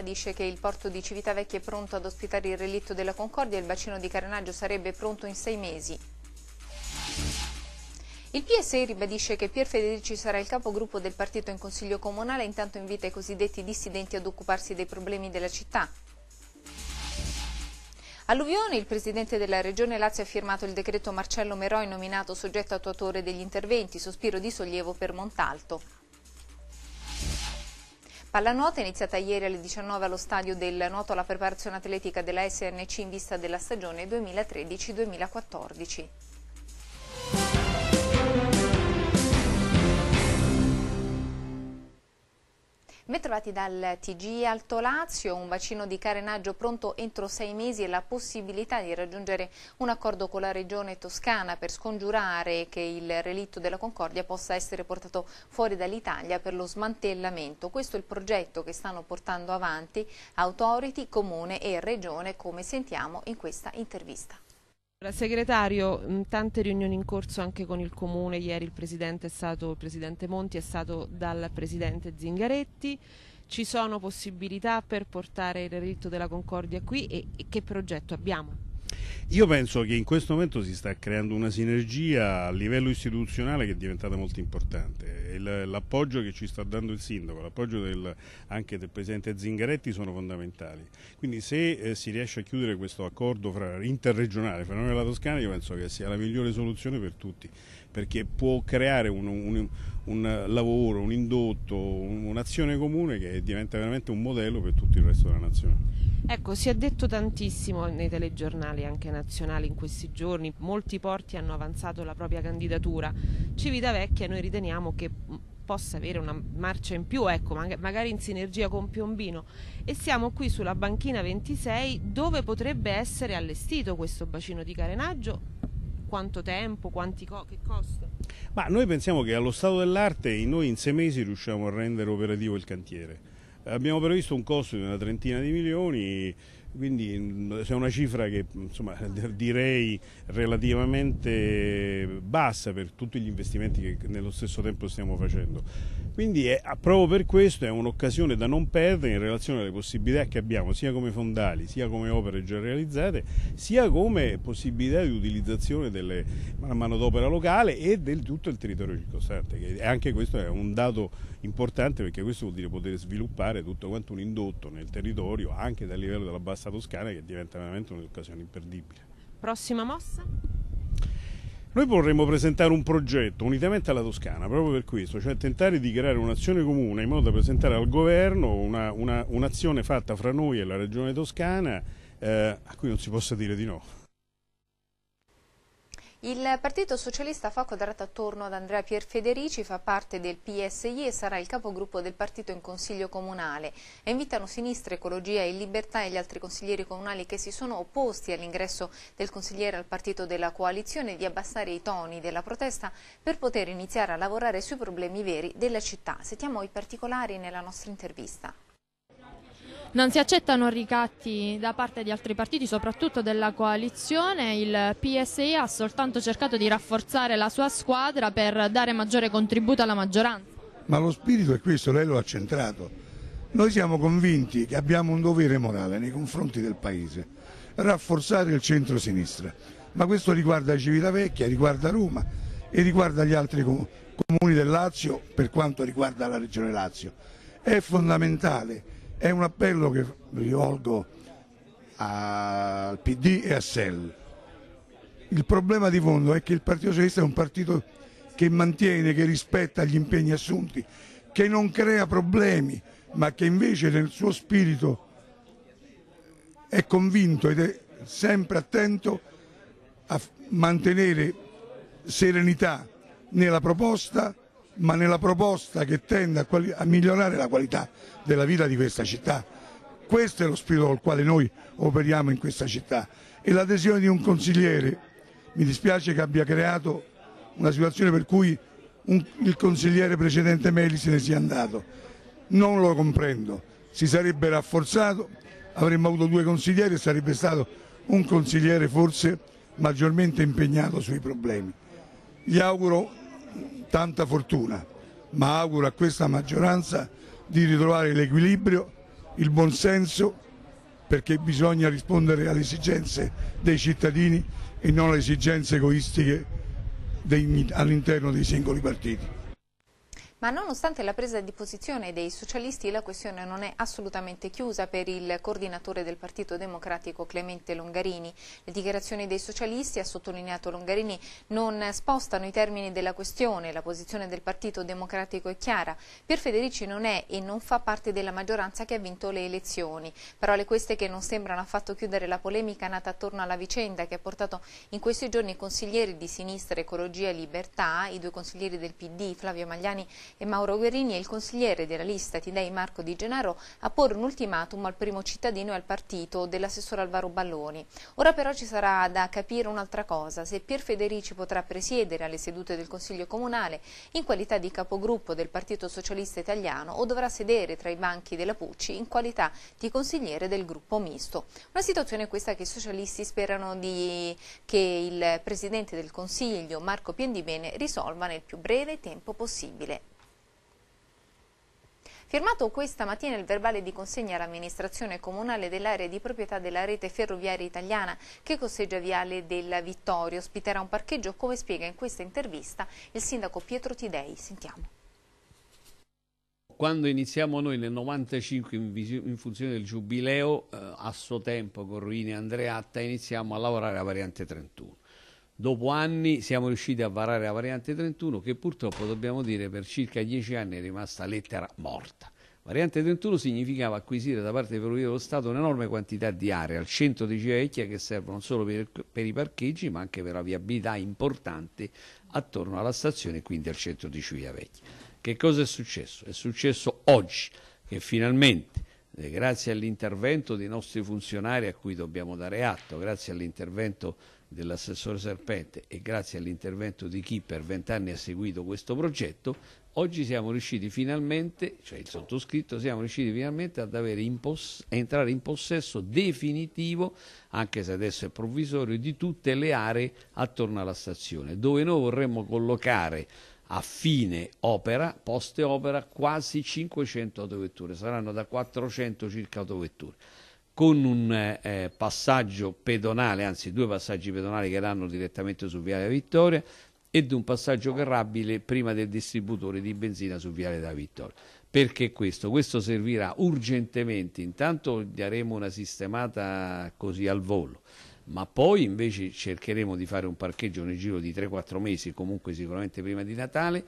ribadisce che il porto di Civitavecchia è pronto ad ospitare il relitto della Concordia e il bacino di Carenaggio sarebbe pronto in sei mesi. Il PSI ribadisce che Pier Federici sarà il capogruppo del partito in consiglio comunale e intanto invita i cosiddetti dissidenti ad occuparsi dei problemi della città. Alluvione, il presidente della regione Lazio ha firmato il decreto Marcello Meroi nominato soggetto attuatore degli interventi, sospiro di sollievo per Montalto. Pallanuoto è iniziata ieri alle 19 allo stadio del Nuoto alla preparazione atletica della SNC in vista della stagione 2013-2014. Bentrovati dal TG Alto Lazio, un bacino di carenaggio pronto entro sei mesi e la possibilità di raggiungere un accordo con la regione toscana per scongiurare che il relitto della Concordia possa essere portato fuori dall'Italia per lo smantellamento. Questo è il progetto che stanno portando avanti Authority, comune e regione come sentiamo in questa intervista. Segretario, tante riunioni in corso anche con il Comune, ieri il Presidente, stato, il Presidente Monti è stato dal Presidente Zingaretti, ci sono possibilità per portare il relitto della Concordia qui e, e che progetto abbiamo? Io penso che in questo momento si sta creando una sinergia a livello istituzionale che è diventata molto importante. L'appoggio che ci sta dando il sindaco, l'appoggio anche del presidente Zingaretti sono fondamentali. Quindi se eh, si riesce a chiudere questo accordo fra, interregionale fra noi e la Toscana, io penso che sia la migliore soluzione per tutti perché può creare un, un, un lavoro, un indotto, un'azione comune che diventa veramente un modello per tutto il resto della nazione. Ecco, si è detto tantissimo nei telegiornali anche nazionali in questi giorni, molti porti hanno avanzato la propria candidatura. Civitavecchia noi riteniamo che mm, possa avere una marcia in più, ecco, magari in sinergia con Piombino. E siamo qui sulla banchina 26 dove potrebbe essere allestito questo bacino di carenaggio quanto tempo, quanti co che costa? Ma noi pensiamo che allo stato dell'arte noi in sei mesi riusciamo a rendere operativo il cantiere. Abbiamo previsto un costo di una trentina di milioni quindi mm, è una cifra che insomma, direi relativamente bassa per tutti gli investimenti che nello stesso tempo stiamo facendo. Quindi è, proprio per questo è un'occasione da non perdere in relazione alle possibilità che abbiamo sia come fondali, sia come opere già realizzate, sia come possibilità di utilizzazione della manodopera locale e del tutto il territorio circostante. E anche questo è un dato importante perché questo vuol dire poter sviluppare tutto quanto un indotto nel territorio anche dal livello della bassa Piazza Toscana che diventa veramente un'occasione imperdibile. Prossima mossa? Noi vorremmo presentare un progetto unitamente alla Toscana, proprio per questo, cioè tentare di creare un'azione comune in modo da presentare al governo un'azione una, un fatta fra noi e la regione toscana eh, a cui non si possa dire di no. Il Partito Socialista fa quadrata attorno ad Andrea Pierfederici, fa parte del PSI e sarà il capogruppo del partito in Consiglio Comunale. E invitano Sinistra, Ecologia e Libertà e gli altri consiglieri comunali che si sono opposti all'ingresso del consigliere al partito della coalizione di abbassare i toni della protesta per poter iniziare a lavorare sui problemi veri della città. Sentiamo i particolari nella nostra intervista. Non si accettano ricatti da parte di altri partiti, soprattutto della coalizione. Il PSI ha soltanto cercato di rafforzare la sua squadra per dare maggiore contributo alla maggioranza. Ma lo spirito è questo, lei lo ha centrato. Noi siamo convinti che abbiamo un dovere morale nei confronti del Paese, rafforzare il centro-sinistra, ma questo riguarda Civitavecchia, riguarda Roma e riguarda gli altri comuni del Lazio per quanto riguarda la regione Lazio. È fondamentale è un appello che rivolgo al PD e a SEL. Il problema di fondo è che il Partito Socialista è un partito che mantiene, che rispetta gli impegni assunti, che non crea problemi, ma che invece nel suo spirito è convinto ed è sempre attento a mantenere serenità nella proposta ma nella proposta che tende a, a migliorare la qualità della vita di questa città. Questo è lo spirito col quale noi operiamo in questa città e l'adesione di un consigliere, mi dispiace che abbia creato una situazione per cui un, il consigliere precedente Meli se ne sia andato. Non lo comprendo, si sarebbe rafforzato, avremmo avuto due consiglieri e sarebbe stato un consigliere forse maggiormente impegnato sui problemi. Gli auguro tanta fortuna, ma auguro a questa maggioranza di ritrovare l'equilibrio, il buonsenso, perché bisogna rispondere alle esigenze dei cittadini e non alle esigenze egoistiche all'interno dei singoli partiti. Ma nonostante la presa di posizione dei socialisti, la questione non è assolutamente chiusa per il coordinatore del Partito Democratico Clemente Longarini. Le dichiarazioni dei socialisti, ha sottolineato Longarini, non spostano i termini della questione. La posizione del Partito Democratico è chiara. Per Federici non è e non fa parte della maggioranza che ha vinto le elezioni. Parole queste che non sembrano affatto chiudere la polemica nata attorno alla vicenda che ha portato in questi giorni i consiglieri di sinistra Ecologia e Libertà, i due consiglieri del PD, Flavio Magliani e Mauro Guerini è il consigliere della lista Tidei Marco Di Gennaro a porre un ultimatum al primo cittadino e al partito dell'assessore Alvaro Balloni. Ora però ci sarà da capire un'altra cosa, se Pier Federici potrà presiedere alle sedute del Consiglio Comunale in qualità di capogruppo del Partito Socialista Italiano o dovrà sedere tra i banchi della Pucci in qualità di consigliere del gruppo misto. Una situazione questa che i socialisti sperano di... che il Presidente del Consiglio Marco Piendibene risolva nel più breve tempo possibile. Firmato questa mattina il verbale di consegna all'amministrazione comunale dell'area di proprietà della rete ferroviaria italiana che costeggia Viale della Vittoria, ospiterà un parcheggio come spiega in questa intervista il sindaco Pietro Tidei. Sentiamo quando iniziamo noi nel 95 in, funzione del giubileo, eh, a suo tempo con Ruini e Andreatta, iniziamo a lavorare alla variante 31. Dopo anni siamo riusciti a varare la variante 31 che purtroppo dobbiamo dire per circa dieci anni è rimasta lettera morta. Variante 31 significava acquisire da parte dei Ferrovie dello Stato un'enorme quantità di aree al centro di Civecchia che servono non solo per, per, i parcheggi ma anche per la viabilità importante attorno alla stazione e quindi al centro di Civitavecchia. Che cosa è successo? È successo oggi che finalmente eh, grazie all'intervento dei nostri funzionari a cui dobbiamo dare atto, grazie all'intervento dell'assessore Serpente e grazie all'intervento di chi per vent'anni ha seguito questo progetto, oggi siamo riusciti finalmente, cioè il sottoscritto, siamo riusciti finalmente ad entrare in possesso definitivo, anche se adesso è provvisorio, di tutte le aree attorno alla stazione, dove noi vorremmo collocare a fine opera, poste opera, quasi 500 autovetture, saranno da 400 circa autovetture con un eh, eh, passaggio pedonale, anzi due passaggi pedonali che l'hanno direttamente su Viale Vittoria ed un passaggio carrabile prima del distributore di benzina su Viale della Vittoria. Perché questo? Questo servirà urgentemente, intanto daremo una sistemata così al volo, ma poi invece cercheremo di fare un parcheggio nel giro di 3-4 mesi, comunque sicuramente prima di Natale,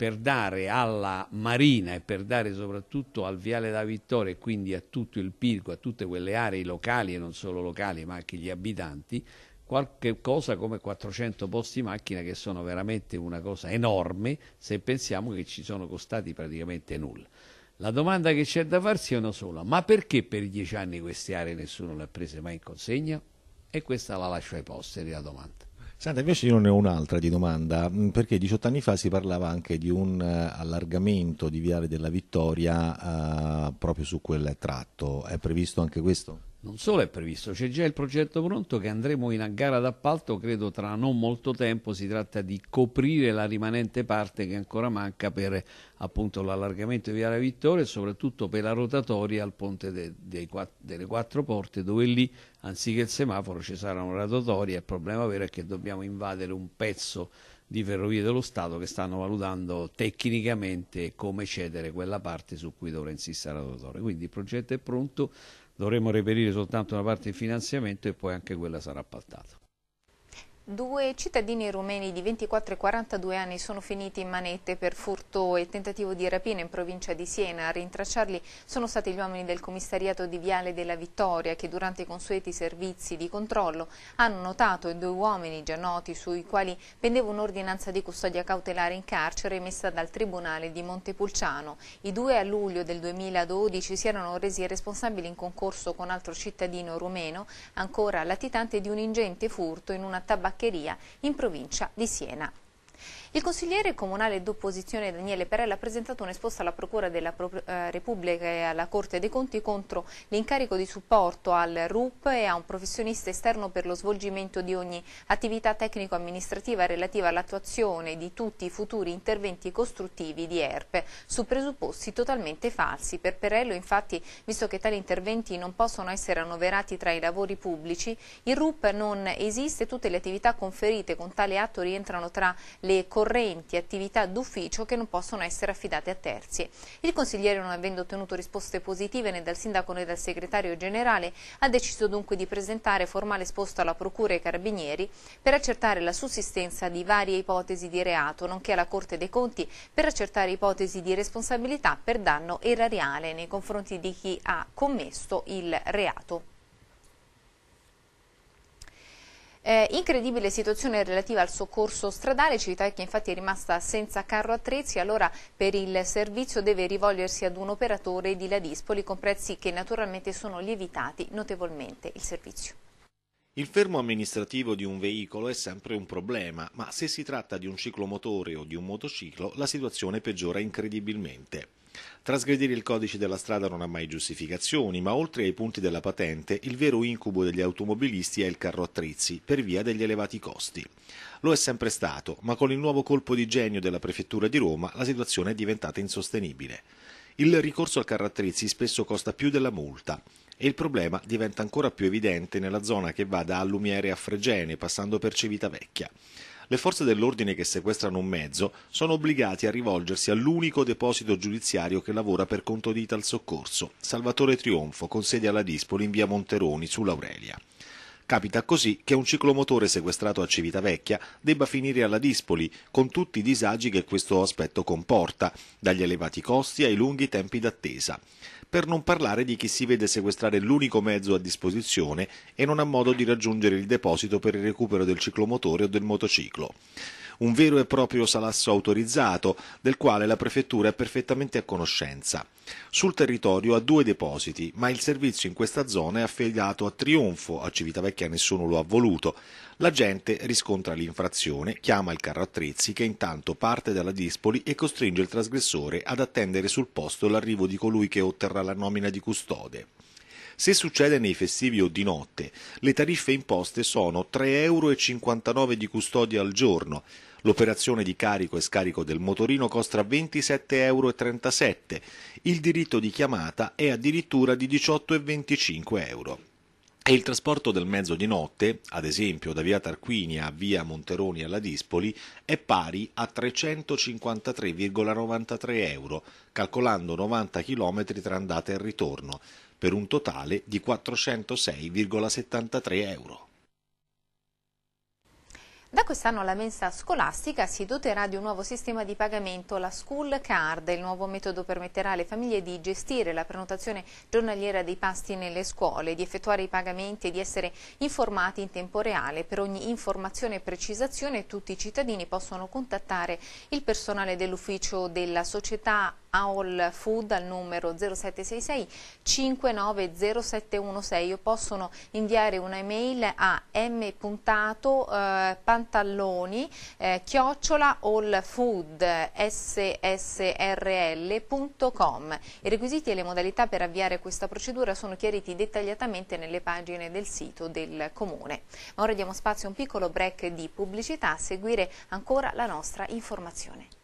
per dare alla Marina e per dare soprattutto al Viale della Vittoria e quindi a tutto il Pirco, a tutte quelle aree locali e non solo locali ma anche gli abitanti, qualche cosa come 400 posti macchina che sono veramente una cosa enorme se pensiamo che ci sono costati praticamente nulla. La domanda che c'è da farsi è una sola, ma perché per dieci anni queste aree nessuno le ha prese mai in consegna? E questa la lascio ai posteri la domanda. Senta, invece io ne ho un'altra di domanda, mm, perché 18 anni fa si parlava anche di un eh, allargamento di Viale della Vittoria eh, proprio su quel tratto. È previsto anche questo? Non solo è previsto, c'è già il progetto pronto che andremo in gara d'appalto, credo tra non molto tempo, si tratta di coprire la rimanente parte che ancora manca per l'allargamento di Viale Vittoria e soprattutto per la rotatoria al ponte de, de, delle quattro porte dove lì anziché il semaforo ci sarà una rotatoria, il problema vero è che dobbiamo invadere un pezzo di Ferrovie dello Stato che stanno valutando tecnicamente come cedere quella parte su cui dovrà insistere la rotatoria. Quindi il progetto è pronto, dovremo reperire soltanto una parte di finanziamento e poi anche quella sarà appaltata. Due cittadini rumeni di 24 e 42 anni sono finiti in manette per furto e tentativo di rapina in provincia di Siena. A rintracciarli sono stati gli uomini del commissariato di Viale della Vittoria che durante i consueti servizi di controllo hanno notato due uomini già noti sui quali pendeva un'ordinanza di custodia cautelare in carcere emessa dal Tribunale di Montepulciano. I due a luglio del 2012 si erano resi responsabili in concorso con altro cittadino rumeno, ancora latitante di un ingente furto in una tabacca Saccheria in provincia di Siena. Il consigliere comunale d'opposizione Daniele Perella ha presentato un'esposta alla Procura della eh, Repubblica e alla Corte dei Conti contro l'incarico di supporto al RUP e a un professionista esterno per lo svolgimento di ogni attività tecnico-amministrativa relativa all'attuazione di tutti i futuri interventi costruttivi di ERP su presupposti totalmente falsi. Per Perello, infatti, visto che tali interventi non possono essere annoverati tra i lavori pubblici, il RUP non esiste, e tutte le attività conferite con tale atto rientrano tra le correzioni correnti, attività d'ufficio che non possono essere affidate a terzi. Il consigliere, non avendo ottenuto risposte positive né dal sindaco né dal segretario generale, ha deciso dunque di presentare formale esposto alla Procura e ai Carabinieri per accertare la sussistenza di varie ipotesi di reato, nonché alla Corte dei Conti per accertare ipotesi di responsabilità per danno erariale nei confronti di chi ha commesso il reato. Eh, incredibile situazione relativa al soccorso stradale, Civitavecchia infatti è rimasta senza carro attrezzi, allora per il servizio deve rivolgersi ad un operatore di Ladispoli con prezzi che naturalmente sono lievitati notevolmente il servizio. Il fermo amministrativo di un veicolo è sempre un problema, ma se si tratta di un ciclomotore o di un motociclo la situazione peggiora incredibilmente. Trasgredire il codice della strada non ha mai giustificazioni, ma oltre ai punti della patente, il vero incubo degli automobilisti è il carro attrezzi, per via degli elevati costi. Lo è sempre stato, ma con il nuovo colpo di genio della prefettura di Roma la situazione è diventata insostenibile. Il ricorso al carro attrezzi spesso costa più della multa e il problema diventa ancora più evidente nella zona che va da Allumiere a Fregene, passando per Civitavecchia le forze dell'ordine che sequestrano un mezzo sono obbligati a rivolgersi all'unico deposito giudiziario che lavora per conto di Ital Soccorso, Salvatore Trionfo, con sede alla Dispoli in via Monteroni, sull'Aurelia. Capita così che un ciclomotore sequestrato a Civitavecchia debba finire alla Dispoli, con tutti i disagi che questo aspetto comporta, dagli elevati costi ai lunghi tempi d'attesa. Per non parlare di chi si vede sequestrare l'unico mezzo a disposizione e non ha modo di raggiungere il deposito per il recupero del ciclomotore o del motociclo un vero e proprio salasso autorizzato, del quale la prefettura è perfettamente a conoscenza. Sul territorio ha due depositi, ma il servizio in questa zona è affidato a Trionfo, a Civitavecchia nessuno lo ha voluto. La gente riscontra l'infrazione, chiama il carro attrezzi che intanto parte dalla Dispoli e costringe il trasgressore ad attendere sul posto l'arrivo di colui che otterrà la nomina di custode. Se succede nei festivi o di notte, le tariffe imposte sono 3,59 euro di custodia al giorno, l'operazione di carico e scarico del motorino costa 27,37 euro, il diritto di chiamata è addirittura di 18,25 euro. E il trasporto del mezzo di notte, ad esempio da via Tarquinia a via Monteroni alla Dispoli, è pari a 353,93 euro, calcolando 90 km tra andata e ritorno, per un totale di 406,73 euro. Da quest'anno la mensa scolastica si doterà di un nuovo sistema di pagamento, la School Card. Il nuovo metodo permetterà alle famiglie di gestire la prenotazione giornaliera dei pasti nelle scuole, di effettuare i pagamenti e di essere informati in tempo reale. Per ogni informazione e precisazione tutti i cittadini possono contattare il personale dell'ufficio della società Aol Food al numero 0766 590716 o possono inviare un'email a m.pantalloni eh, eh, chiocciola allfoodsssrl.com I requisiti e le modalità per avviare questa procedura sono chiariti dettagliatamente nelle pagine del sito del Comune. Ma ora diamo spazio a un piccolo break di pubblicità a seguire ancora la nostra informazione.